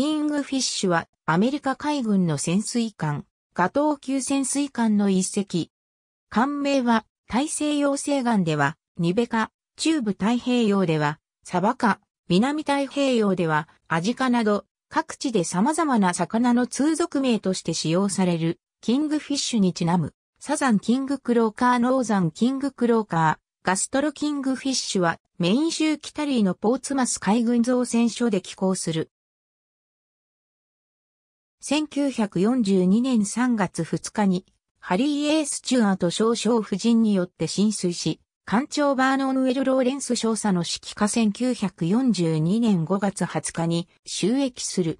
キングフィッシュはアメリカ海軍の潜水艦、ガトー級潜水艦の一隻。艦名は大西洋西岸ではニベカ、中部太平洋ではサバカ、南太平洋ではアジカなど各地で様々な魚の通俗名として使用されるキングフィッシュにちなむサザンキングクローカーノーザンキングクローカー。ガストロキングフィッシュはメイン州キタリーのポーツマス海軍造船所で寄港する1942年3月2日に、ハリー・エース・チュアーと少将夫人によって浸水し、艦長バーノンウェル・ローレンス少佐の指揮下1942年5月20日に収益する。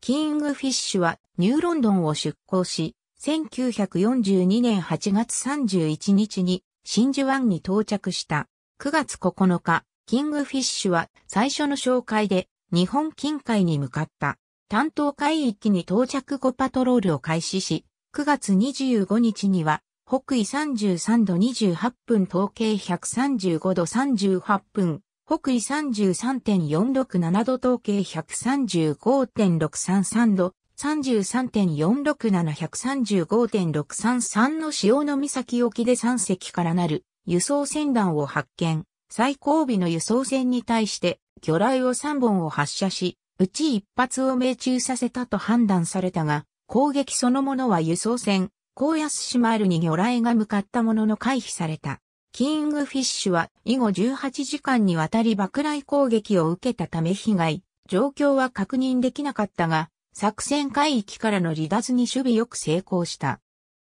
キングフィッシュはニューロンドンを出港し、1942年8月31日に真珠湾に到着した。9月9日、キングフィッシュは最初の紹介で日本近海に向かった。担当海域に到着後パトロールを開始し、9月25日には、北緯33度28分統計135度38分、北緯33.467度統計135.633度、33.467135.633の潮の岬沖で3隻からなる輸送船団を発見、最後尾の輸送船に対して魚雷を3本を発射し、うち一発を命中させたと判断されたが、攻撃そのものは輸送船、高安島あるに魚雷が向かったものの回避された。キングフィッシュは以後18時間にわたり爆雷攻撃を受けたため被害、状況は確認できなかったが、作戦海域からの離脱に守備よく成功した。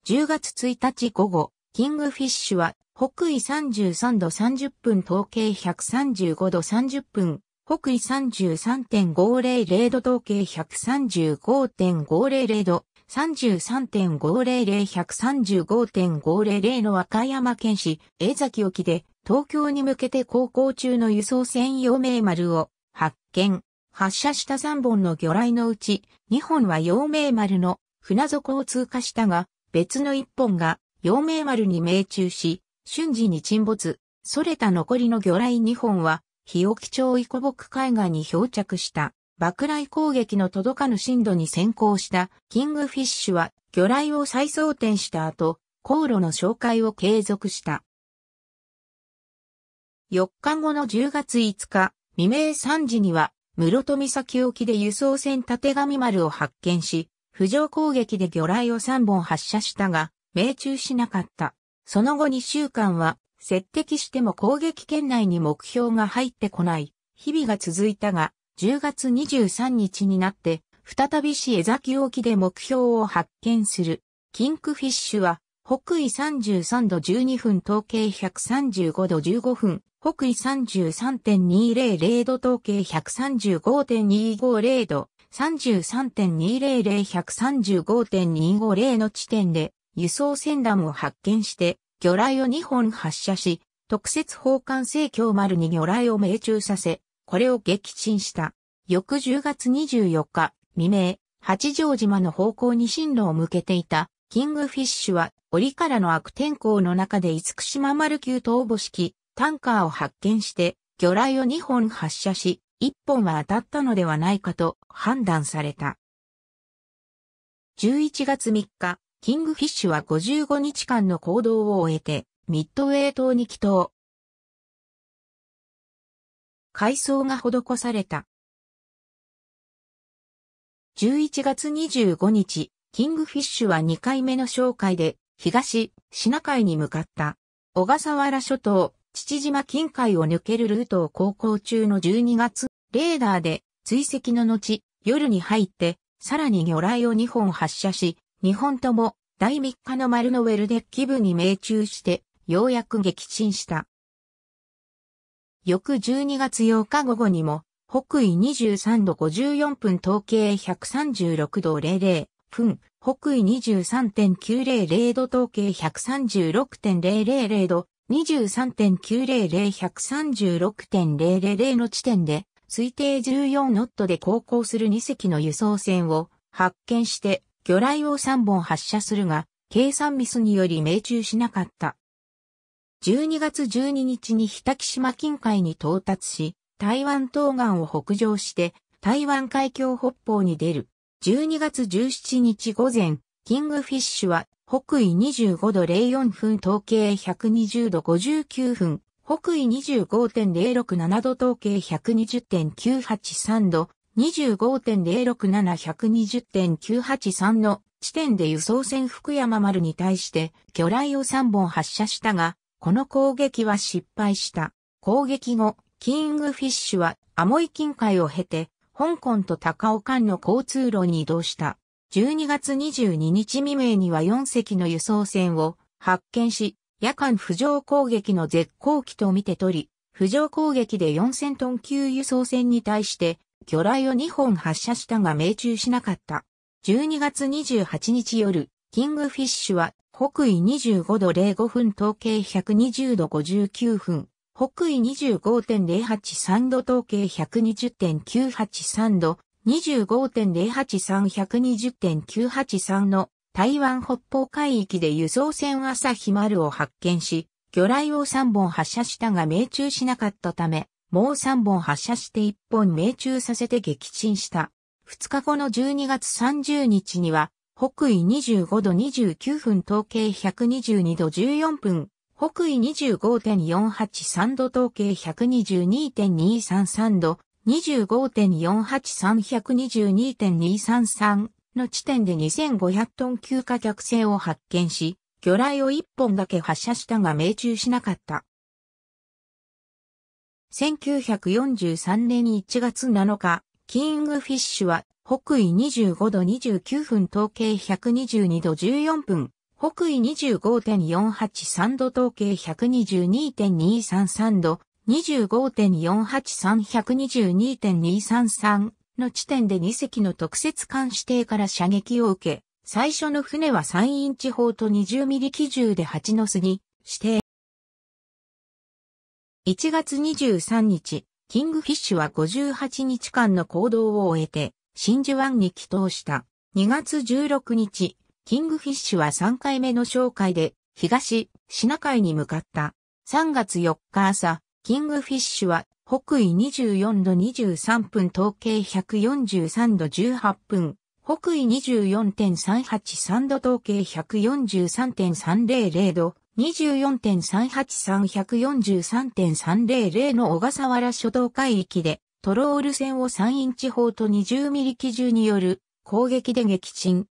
10月1日午後、キングフィッシュは北緯33度30分統計135度30分、北緯33.500度統計135.500度、33.500135.500の和歌山県市、江崎沖で、東京に向けて航行中の輸送船陽明丸を発見。発射した3本の魚雷のうち、2本は陽明丸の船底を通過したが、別の1本が陽明丸に命中し、瞬時に沈没。それた残りの魚雷2本は、日置町イコボク海岸に漂着した、爆雷攻撃の届かぬ深度に先行したキングフィッシュは魚雷を再装填した後、航路の紹介を継続した。4日後の10月5日、未明3時には、室戸岬沖で輸送船縦上丸を発見し、浮上攻撃で魚雷を3本発射したが、命中しなかった。その後2週間は、接敵しても攻撃圏内に目標が入ってこない日々が続いたが、10月23日になって、再び市江崎沖で目標を発見する。キンクフィッシュは、北緯33度12分、統計135度15分、北緯33.200度、統計135.250度、33.200、135.250の地点で、輸送船団を発見して、魚雷を2本発射し、特設砲艦聖教丸に魚雷を命中させ、これを撃沈した。翌10月24日未明、八丈島の方向に進路を向けていた、キングフィッシュは、檻からの悪天候の中で五福島丸級東亡式、タンカーを発見して、魚雷を2本発射し、1本は当たったのではないかと判断された。11月3日、キングフィッシュは55日間の行動を終えて、ミッドウェー島に帰島。改装が施された。11月25日、キングフィッシュは2回目の紹介で、東、シナ海に向かった。小笠原諸島、父島近海を抜けるルートを航行中の12月、レーダーで追跡の後、夜に入って、さらに魚雷を2本発射し、日本とも第3日の丸のウェルデッキ部に命中して、ようやく撃沈した。翌12月8日午後にも、北緯23度54分統計136度00分、北緯23.900度統計136.000度、23.900136.000の地点で、推定14ノットで航行する2隻の輸送船を発見して、魚雷を3本発射するが、計算ミスにより命中しなかった。12月12日に日滝島近海に到達し、台湾東岸を北上して、台湾海峡北方に出る。12月17日午前、キングフィッシュは北緯25度04分統計120度59分、北緯25.067度統計120.983度、25.067120.983の地点で輸送船福山丸に対して魚雷を3本発射したが、この攻撃は失敗した。攻撃後、キングフィッシュはアモイ近海を経て、香港と高尾間の交通路に移動した。12月22日未明には4隻の輸送船を発見し、夜間浮上攻撃の絶好機と見て取り、浮上攻撃で4000トン級輸送船に対して魚雷を2本発射したが命中しなかった。12月28日夜、キングフィッシュは北緯25度05分統計120度59分、北緯25.083度統計120.983度、25.083120.983の台湾北方海域で輸送船朝日丸を発見し、魚雷を3本発射したが命中しなかったため、もう3本発射して1本命中させて撃沈した。2日後の12月30日には、北緯25度29分統計122度14分、北緯25.483度統計122.233度、25.483122.233の地点で2500トン級貨客船を発見し、魚雷を1本だけ発射したが命中しなかった。1943年1月7日、キングフィッシュは北緯25度29分統計122度14分、北緯25.483度統計122.233度、25.483122.233の地点で2隻の特設艦指定から射撃を受け、最初の船は山陰地方と20ミリ基銃で8の巣に指定。1月23日、キングフィッシュは58日間の行動を終えて、真珠湾に帰投した。2月16日、キングフィッシュは3回目の紹介で、東、シナ海に向かった。3月4日朝、キングフィッシュは、北緯24度23分、統計143度18分、北緯24.383度、統計143.300度、24.383-143.300の小笠原諸島海域で、トロール船を3インチ砲と20ミリ機銃による攻撃で撃沈。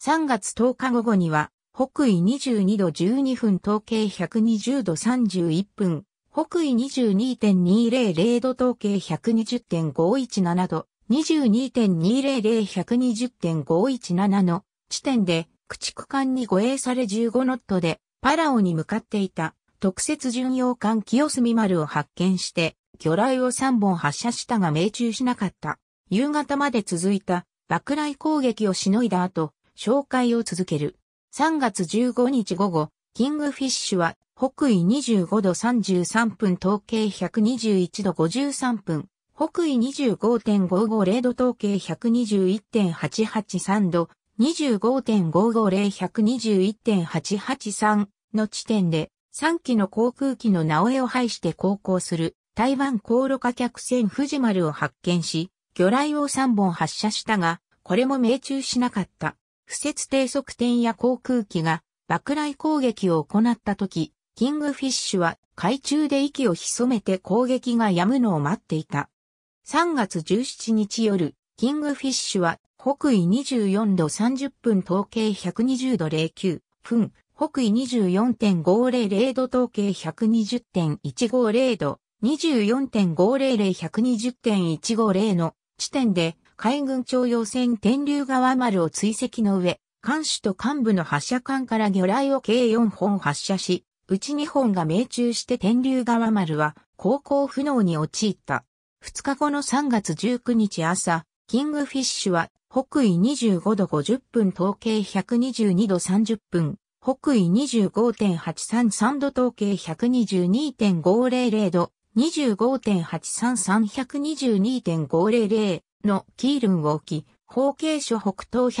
3月10日午後には、北緯22度12分統計120度31分、北緯22.200度統計120.517度、22.200120.517の地点で駆逐艦に護衛され15ノットでパラオに向かっていた特設巡洋艦清澄丸を発見して、魚雷を3本発射したが命中しなかった。夕方まで続いた爆雷攻撃をしのいだ後、紹介を続ける。3月15日午後、キングフィッシュは北緯25度33分統計121度53分、北緯25.550度統計121.883度、25.550-121.883の地点で3機の航空機の名前を排して航行する台湾航路貨客船富士丸を発見し、魚雷を3本発射したが、これも命中しなかった。不設定測点や航空機が爆雷攻撃を行った時、キングフィッシュは海中で息を潜めて攻撃が止むのを待っていた。3月17日夜、キングフィッシュは北緯24度30分統計120度09分、北緯24.500度統計120.150度、24.500120.150の地点で海軍徴用船天竜川丸を追跡の上、艦首と幹部の発射艦から魚雷を計4本発射し、うち2本が命中して天竜川丸は航行不能に陥った。2日後の3月19日朝、キングフィッシュは北緯25度50分統計122度30分、北緯25.833度統計122.500度、25.833122.500のキールンを置き、方形所北東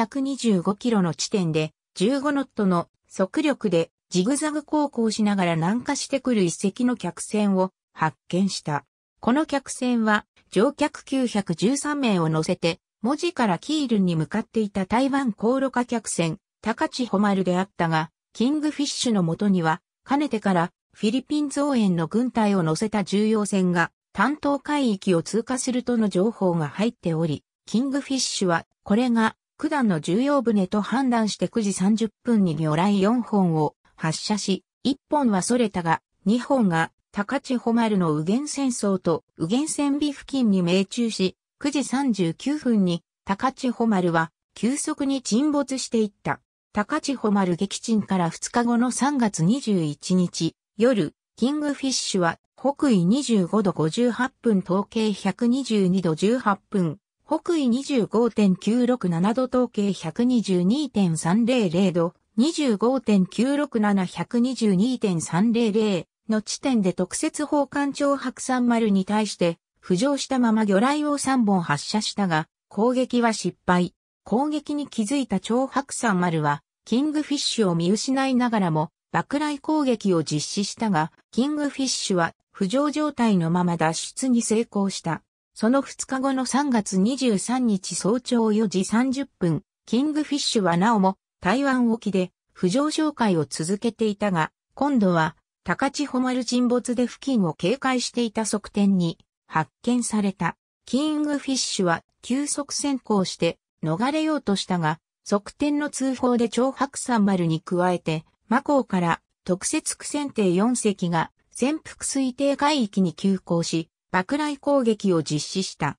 125キロの地点で15ノットの速力でジグザグ航行しながら南下してくる一跡の客船を発見した。この客船は乗客913名を乗せて文字からキールに向かっていた台湾航路化客船、高千穂丸であったが、キングフィッシュのもとには、かねてからフィリピン造園の軍隊を乗せた重要船が、担当海域を通過するとの情報が入っており、キングフィッシュは、これが、九段の重要船と判断して9時30分に魚雷4本を発射し、1本はそれたが、2本が高千穂丸の右舷戦争と右舷船尾付近に命中し、9時39分に高千穂丸は急速に沈没していった。高千穂丸撃沈から2日後の3月21日夜、キングフィッシュは北緯25度58分統計122度18分、北緯25.967度統計122.300度、25.967122.300の地点で特設奉艦町白山丸に対して浮上したまま魚雷を3本発射したが、攻撃は失敗。攻撃に気づいた超白山丸は、キングフィッシュを見失いながらも、爆雷攻撃を実施したが、キングフィッシュは浮上状態のまま脱出に成功した。その2日後の3月23日早朝4時30分、キングフィッシュはなおも台湾沖で浮上紹介を続けていたが、今度は高千穂丸沈没で付近を警戒していた側転に発見された。キングフィッシュは急速先行して逃れようとしたが、側転の通報で長白山丸に加えて、魔港から特設苦戦艇4隻が潜伏推定海域に急行し、爆雷攻撃を実施した。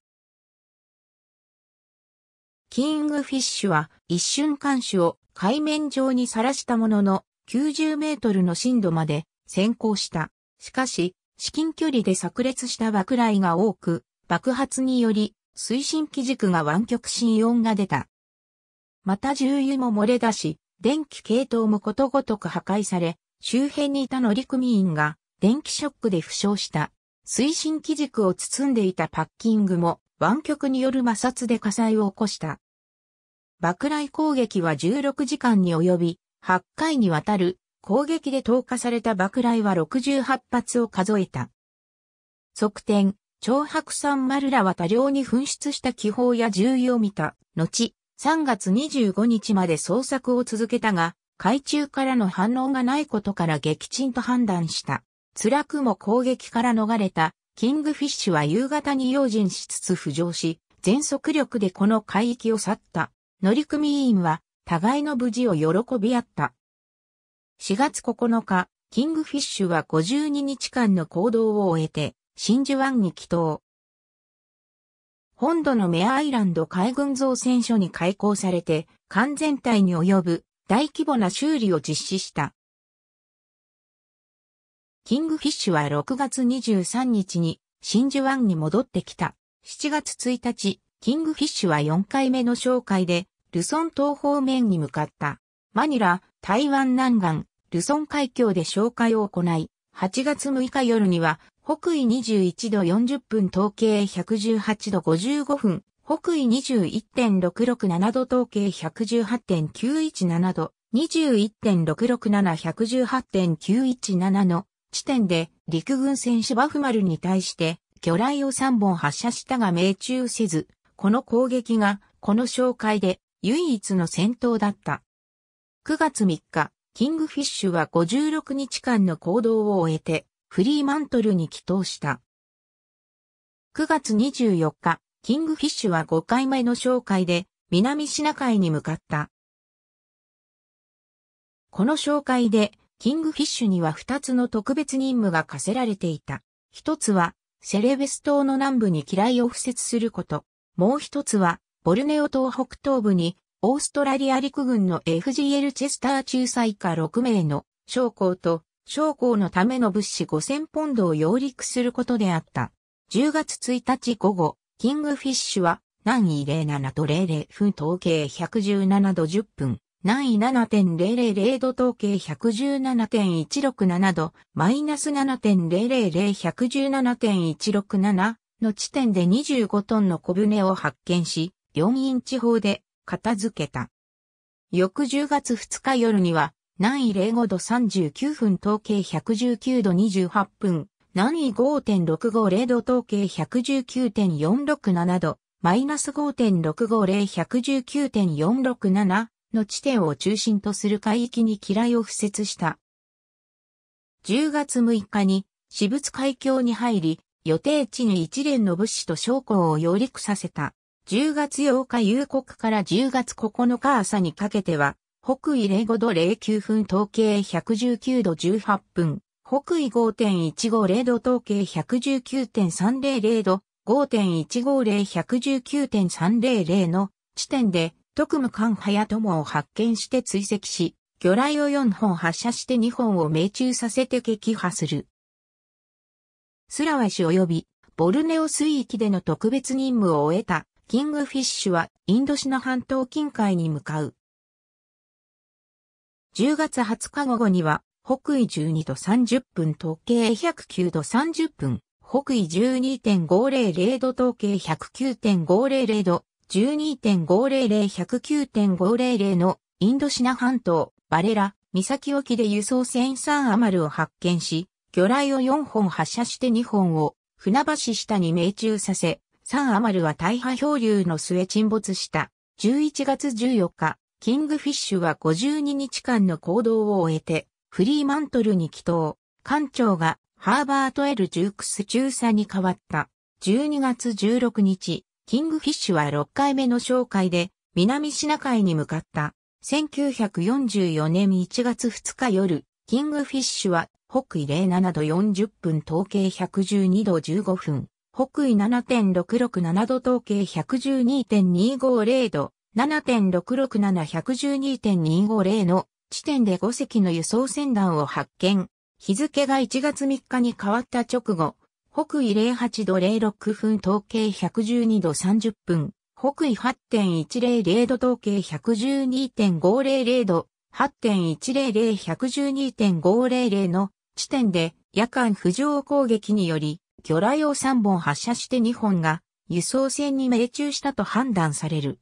キングフィッシュは一瞬艦首を海面上にさらしたものの90メートルの深度まで先行した。しかし、至近距離で炸裂した爆雷が多く、爆発により、推進機軸が湾曲し音が出た。また重油も漏れ出し、電気系統もことごとく破壊され、周辺にいた乗組員が電気ショックで負傷した。推進機軸を包んでいたパッキングも湾曲による摩擦で火災を起こした。爆雷攻撃は16時間に及び、8回にわたる攻撃で投下された爆雷は68発を数えた。側転、長白山丸らは多量に噴出した気泡や重油を見た。後、3月25日まで捜索を続けたが、海中からの反応がないことから撃沈と判断した。辛くも攻撃から逃れた、キングフィッシュは夕方に用心しつつ浮上し、全速力でこの海域を去った。乗組員は、互いの無事を喜び合った。4月9日、キングフィッシュは52日間の行動を終えて、真珠湾に帰島。本土のメアアイランド海軍造船所に開港されて、艦全体に及ぶ大規模な修理を実施した。キングフィッシュは6月23日に真珠湾に戻ってきた。7月1日、キングフィッシュは4回目の紹介で、ルソン島方面に向かった。マニラ、台湾南岸、ルソン海峡で紹介を行い、8月6日夜には、北緯21度40分統計118度55分、北緯21.667度統計118.917度、21.667118.917の地点で陸軍戦バフマルに対して魚雷を3本発射したが命中せず、この攻撃がこの紹介で唯一の戦闘だった。9月3日、キングフィッシュは56日間の行動を終えて、フリーマントルに帰投した。9月24日、キングフィッシュは5回目の紹介で、南シナ海に向かった。この紹介で、キングフィッシュには2つの特別任務が課せられていた。一つは、セレベス島の南部に機雷を敷設すること。もう一つは、ボルネオ島北東部にオーストラリア陸軍の FGL チェスター中裁下6名の将校と将校のための物資5000ポンドを揚陸することであった。10月1日午後、キングフィッシュは南緯07と00分統計117度10分、南緯7.000度統計117.167度、マイナス7.000117.167の地点で25トンの小舟を発見し、4インチ砲で片付けた。翌10月2日夜には、南緯05度39分統計119度28分、南緯5.650度統計119.467度、マイナス5.650119.467の地点を中心とする海域に機雷を付設した。10月6日に私物海峡に入り、予定地に一連の物資と商工を揚陸させた。10月8日夕刻から10月9日朝にかけては、北緯05度09分統計119度18分、北緯5.150度統計119.300度、5.150119.300の地点で、特務艦早友を発見して追跡し、魚雷を4本発射して2本を命中させて撃破する。スラワシ及びボルネオ水域での特別任務を終えたキングフィッシュはインドシナ半島近海に向かう。10月20日午後には、北緯12度30分東経109度30分、北緯12.500度東経109.500度、12.500-109.500のインドシナ半島、バレラ、岬沖で輸送船3余るを発見し、魚雷を4本発射して2本を船橋下に命中させ、サンアマルは大破漂流の末沈没した。11月14日、キングフィッシュは52日間の行動を終えて、フリーマントルに帰島。艦長がハーバート・エル・ジュークス中佐に変わった。12月16日、キングフィッシュは6回目の紹介で、南シナ海に向かった。1944年1月2日夜、キングフィッシュは北緯07度40分統計112度15分、北緯7.667度統計112.250度、7.667112.250の地点で5隻の輸送船団を発見。日付が1月3日に変わった直後、北緯08度06分統計112度30分、北緯8.100度統計112.500度、8.100、112.500の地点で夜間浮上攻撃により魚雷を3本発射して2本が輸送船に命中したと判断される。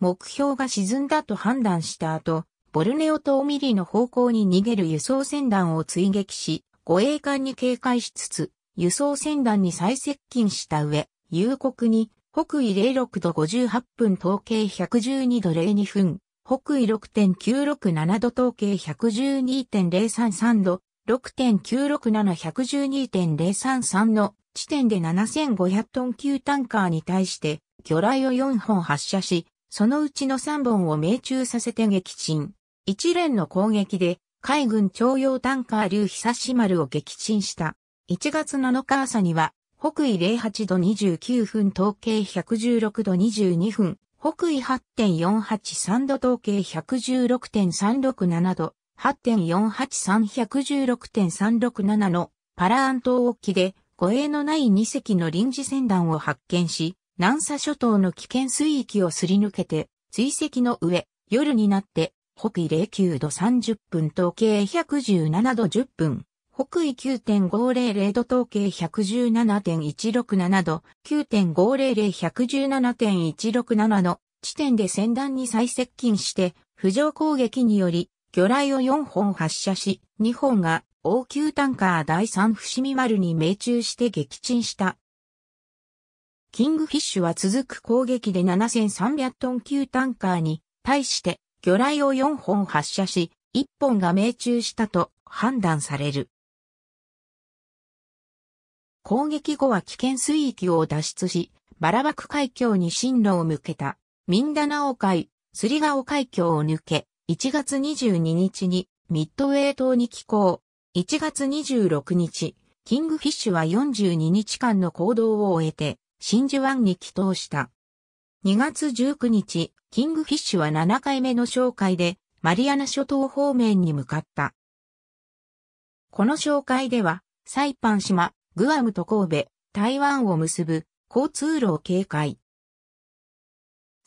目標が沈んだと判断した後、ボルネオ島ミリの方向に逃げる輸送船団を追撃し、護衛艦に警戒しつつ、輸送船団に再接近した上、夕刻に北緯06度58分統計112度02分、北緯6.967度統計112.033度、6 9 6 7 1 1 2 0 3 3の地点で7500トン級タンカーに対して魚雷を4本発射し、そのうちの3本を命中させて撃沈。一連の攻撃で海軍徴用タンカー竜久し丸を撃沈した。1月7日朝には北緯08度29分統計116度22分、北緯8.483度統計116.367度、8.48316.367のパラアン島沖で護衛のない2隻の臨時船団を発見し、南沙諸島の危険水域をすり抜けて、追跡の上、夜になって、北緯09度30分、統計117度10分、北緯9.500度、統計117.167度、9.500、117.167の地点で船団に再接近して、浮上攻撃により、魚雷を4本発射し、2本が応急タンカー第3伏見丸に命中して撃沈した。キングフィッシュは続く攻撃で7300トン級タンカーに対して魚雷を4本発射し、1本が命中したと判断される。攻撃後は危険水域を脱出し、バラバク海峡に進路を向けた、ミンダナオ海、スリガオ海峡を抜け、1月22日にミッドウェー島に寄港。1月26日、キングフィッシュは42日間の行動を終えて、真珠湾に帰島した。2月19日、キングフィッシュは7回目の紹介で、マリアナ諸島方面に向かった。この紹介では、サイパン島、グアムと神戸、台湾を結ぶ交通路を警戒。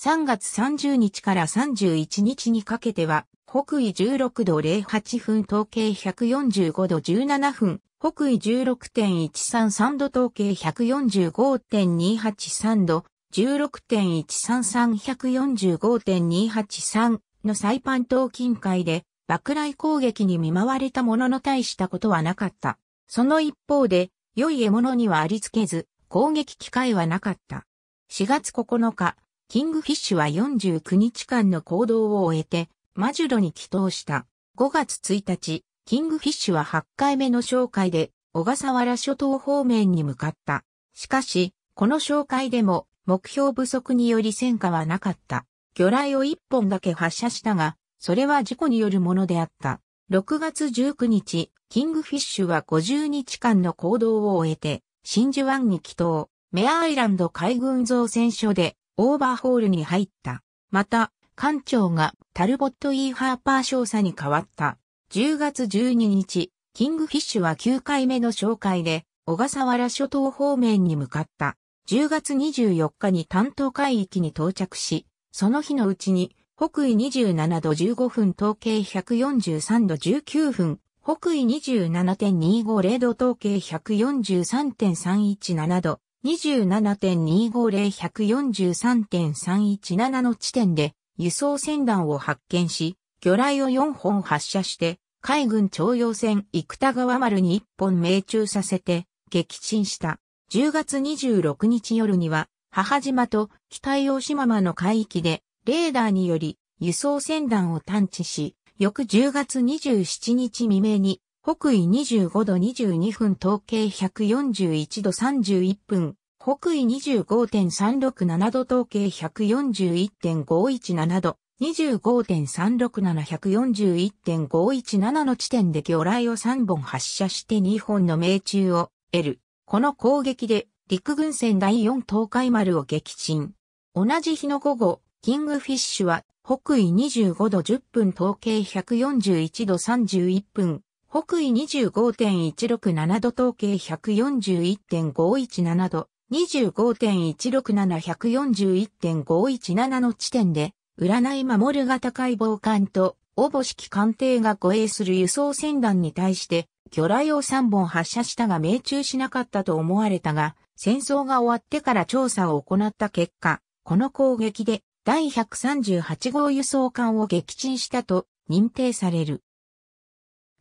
3月30日から31日にかけては、北緯16度08分統計145度17分、北緯16.133度統計145.283度、16.133145.283のサイパン島近海で、爆雷攻撃に見舞われたものの大したことはなかった。その一方で、良い獲物にはありつけず、攻撃機会はなかった。4月9日、キングフィッシュは49日間の行動を終えて、マジュロに帰投した。5月1日、キングフィッシュは8回目の紹介で、小笠原諸島方面に向かった。しかし、この紹介でも目標不足により戦果はなかった。魚雷を1本だけ発射したが、それは事故によるものであった。6月19日、キングフィッシュは50日間の行動を終えて、真珠湾に帰投、メアアイランド海軍造船所でオーバーホールに入った。また、艦長がタルボット・イー・ハーパー少佐に変わった。10月12日、キングフィッシュは9回目の紹介で、小笠原諸島方面に向かった。10月24日に担当海域に到着し、その日のうちに、北緯27度15分、統計143度19分、北緯27.250度、統計143.317度、27.250143.317の地点で輸送船団を発見し、魚雷を4本発射して、海軍徴用船生田川丸に1本命中させて、撃沈した。10月26日夜には、母島と北洋島間の海域で、レーダーにより輸送船団を探知し、翌10月27日未明に北緯25度22分統計141度31分、北緯25.367度統計141.517度、2 5 3 6 7 1 4 1 5 1 7の地点で魚雷を3本発射して2本の命中を得る。この攻撃で陸軍船第4東海丸を撃沈。同じ日の午後、キングフィッシュは北緯25度10分統計141度31分、北緯25.167度統計141.517度、25.167141.517の地点で、占い守る型解剖艦と、応募式艦艇が護衛する輸送船団に対して、魚雷を3本発射したが命中しなかったと思われたが、戦争が終わってから調査を行った結果、この攻撃で第138号輸送艦を撃沈したと認定される。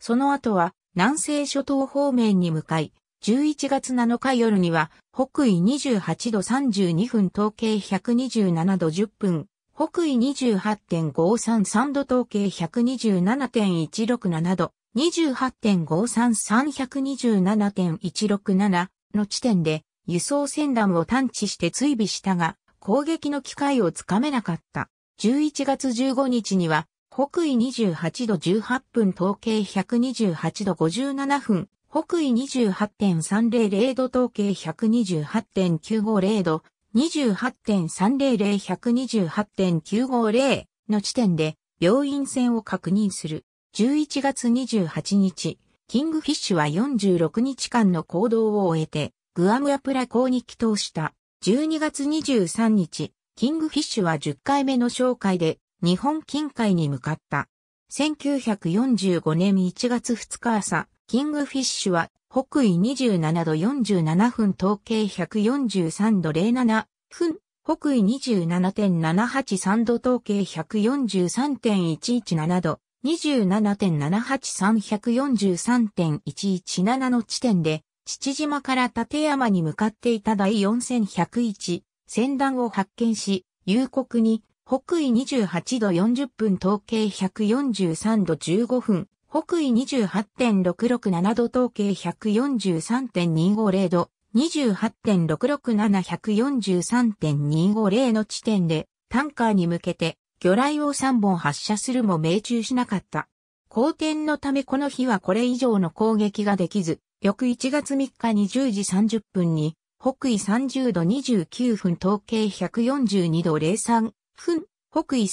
その後は南西諸島方面に向かい、11月7日夜には北緯28度32分統計127度10分、北緯28.533度統計127.167度、28.533127.167の地点で輸送船団を探知して追尾したが、攻撃の機会をつかめなかった。11月15日には北緯28度18分統計128度57分、北緯28.300度統計128.950度、28.300128.950の地点で病院船を確認する。11月28日、キングフィッシュは46日間の行動を終えて、グアムアプラ港に帰投した。12月23日、キングフィッシュは10回目の紹介で、日本近海に向かった。1945年1月2日朝、キングフィッシュは北緯27度47分統計143度07分、北緯27.783度統計143.117度、27.783-143.117の地点で、父島から立山に向かっていた第4101船団を発見し、夕刻に北緯28度40分統計143度15分、北緯28.667度統計143.250度、28.667143.250の地点で、タンカーに向けて、魚雷を3本発射するも命中しなかった。好天のためこの日はこれ以上の攻撃ができず、翌1月3日に10時30分に、北緯30度29分統計142度03北緯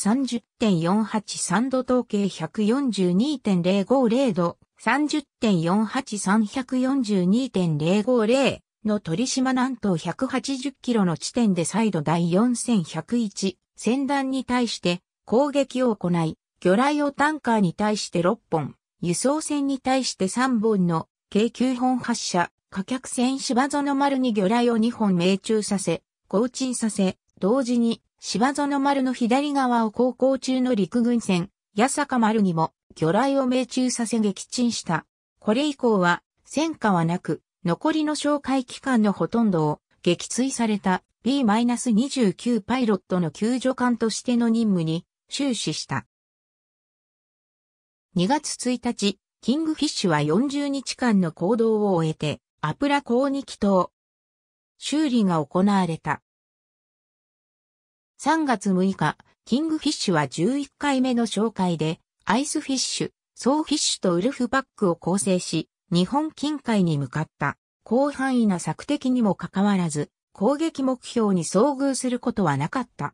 30.483度統計142.050度、30.483142.050の鳥島南東180キロの地点で再度第4101戦団に対して攻撃を行い、魚雷をタンカーに対して6本、輸送船に対して3本の計9本発射、火客船芝園丸に魚雷を2本命中させ、合沈させ、同時に芝園丸の左側を航行中の陸軍船、八坂丸にも魚雷を命中させ撃沈した。これ以降は戦果はなく、残りの哨戒期間のほとんどを撃墜された B-29 パイロットの救助艦としての任務に終始した。2月1日、キングフィッシュは40日間の行動を終えて、アプラ港に帰島。修理が行われた。3月6日、キングフィッシュは11回目の紹介で、アイスフィッシュ、ソーフィッシュとウルフバックを構成し、日本近海に向かった。広範囲な索敵にもかかわらず、攻撃目標に遭遇することはなかった。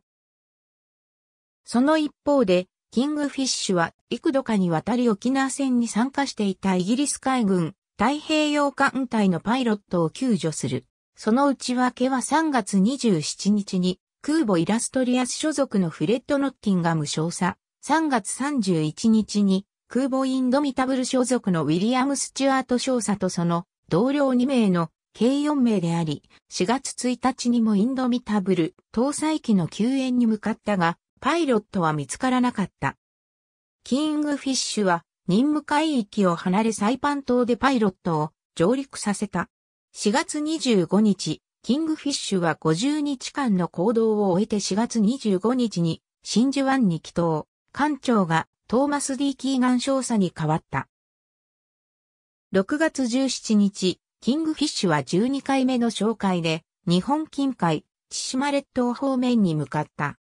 その一方で、キングフィッシュは幾度かにわたり沖縄戦に参加していたイギリス海軍太平洋艦隊のパイロットを救助する。その内訳は3月27日に空母イラストリアス所属のフレッド・ノッティンガム少佐、3月31日に空母インドミタブル所属のウィリアム・スチュアート少佐とその同僚2名の計4名であり、4月1日にもインドミタブル搭載機の救援に向かったが、パイロットは見つからなかった。キングフィッシュは任務海域を離れサイパン島でパイロットを上陸させた。4月25日、キングフィッシュは50日間の行動を終えて4月25日に真珠湾に帰投。艦長がトーマス・ D・ キーガン少佐に変わった。6月17日、キングフィッシュは12回目の紹介で、日本近海、千島列島方面に向かった。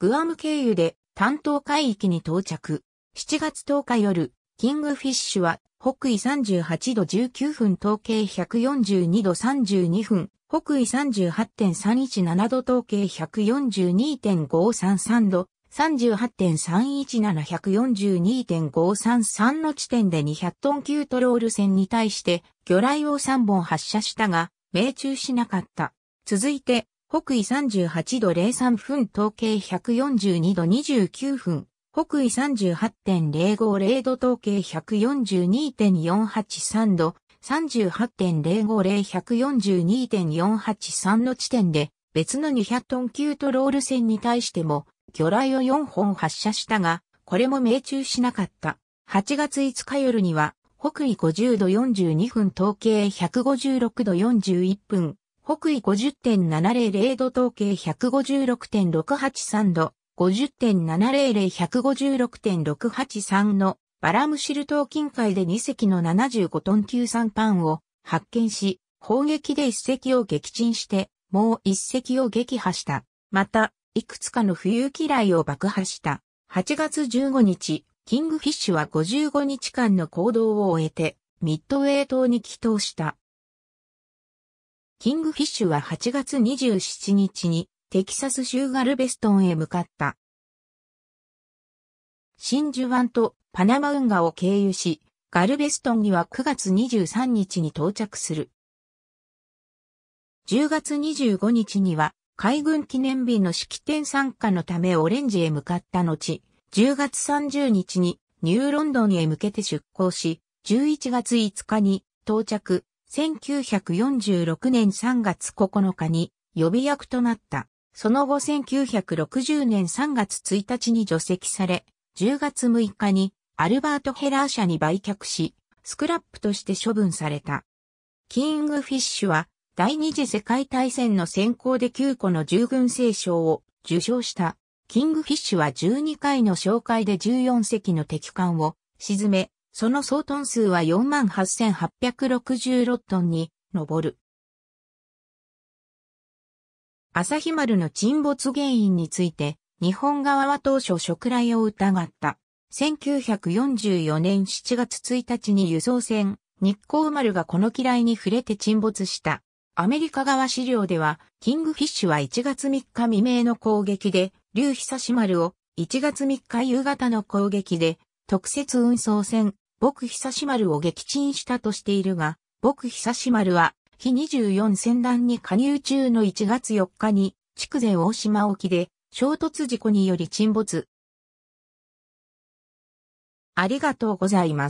グアム経由で担当海域に到着。7月10日夜、キングフィッシュは北緯38度19分、統計142度32分、北緯38.317度統計142.533度、38.317142.533の地点で200トン級トロール船に対して魚雷を3本発射したが、命中しなかった。続いて、北緯38度03分、統計142度29分、北緯38.050度統計142.483度、38.050-142.483の地点で、別の200トン級トロール船に対しても、魚雷を4本発射したが、これも命中しなかった。8月5日夜には、北緯50度42分統計156度41分、北緯50.700度統計156.683度、50.700-156.683のバラムシル島近海で2隻の75トン級3パンを発見し、砲撃で1隻を撃沈して、もう1隻を撃破した。また、いくつかの浮遊機雷を爆破した。8月15日、キングフィッシュは55日間の行動を終えて、ミッドウェー島に帰島した。キングフィッシュは8月27日にテキサス州ガルベストンへ向かった。真珠湾とパナマ運河を経由し、ガルベストンには9月23日に到着する。10月25日には海軍記念日の式典参加のためオレンジへ向かった後、10月30日にニューロンドンへ向けて出港し、11月5日に到着、1946年3月9日に予備役となった。その後1960年3月1日に除籍され、10月6日にアルバート・ヘラー社に売却し、スクラップとして処分された。キングフィッシュは第二次世界大戦の先行で9個の従軍聖賞を受賞した。キングフィッシュは12回の紹介で14隻の敵艦を沈め、その総トン数は48,866トンに上る。朝日丸の沈没原因について、日本側は当初食来を疑った。1944年7月1日に輸送船、日光丸がこの機雷に触れて沈没した。アメリカ側資料では、キングフィッシュは1月3日未明の攻撃で、竜久し丸を1月3日夕方の攻撃で、特設運送船、僕久し丸を撃沈したとしているが、僕久し丸は日24船団に加入中の1月4日に、筑前大島沖で、衝突事故により沈没。ありがとうございます。